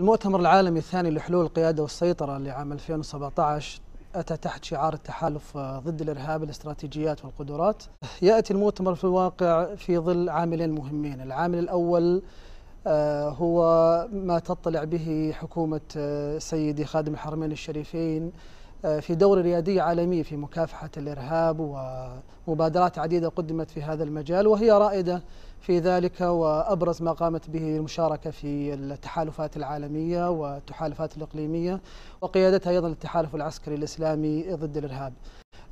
المؤتمر العالمي الثاني لحلول القيادة والسيطرة لعام 2017 أتى تحت شعار التحالف ضد الإرهاب الاستراتيجيات والقدرات يأتي المؤتمر في الواقع في ظل عاملين مهمين العامل الأول آه، هو ما تطلع به حكومة آه، سيدي خادم الحرمين الشريفين آه، في دورة ريادية عالمية في مكافحة الإرهاب ومبادرات عديدة قدمت في هذا المجال وهي رائدة في ذلك وأبرز ما قامت به المشاركة في التحالفات العالمية والتحالفات الإقليمية وقيادتها أيضا التحالف العسكري الإسلامي ضد الإرهاب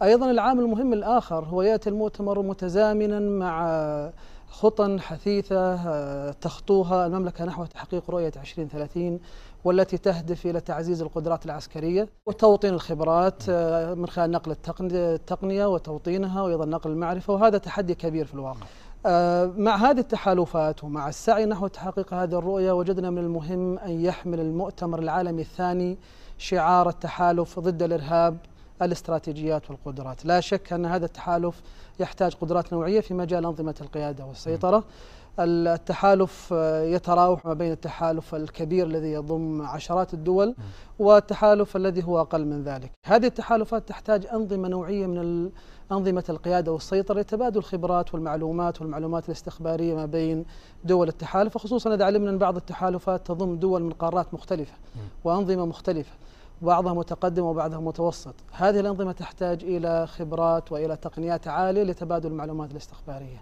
أيضا العام المهم الآخر هو يأتي المؤتمر متزامنا مع خطى حثيثة تخطوها المملكة نحو تحقيق رؤية 2030 والتي تهدف إلى تعزيز القدرات العسكرية وتوطين الخبرات من خلال نقل التقنية وتوطينها وأيضا نقل المعرفة وهذا تحدي كبير في الواقع آه، مع هذه التحالفات ومع السعي نحو تحقيق هذه الرؤية وجدنا من المهم أن يحمل المؤتمر العالمي الثاني شعار التحالف ضد الإرهاب الاستراتيجيات والقدرات لا شك أن هذا التحالف يحتاج قدرات نوعية في مجال أنظمة القيادة والسيطرة التحالف آه، يتراوح ما بين التحالف الكبير الذي يضم عشرات الدول والتحالف الذي هو أقل من ذلك هذه التحالفات تحتاج أنظمة نوعية من أنظمة القيادة والسيطرة لتبادل الخبرات والمعلومات والمعلومات الاستخبارية ما بين دول التحالف وخصوصا إذا علمنا أن بعض التحالفات تضم دول من قارات مختلفة وأنظمة مختلفة بعضها متقدم وبعضها متوسط هذه الأنظمة تحتاج إلى خبرات وإلى تقنيات عالية لتبادل المعلومات الاستخبارية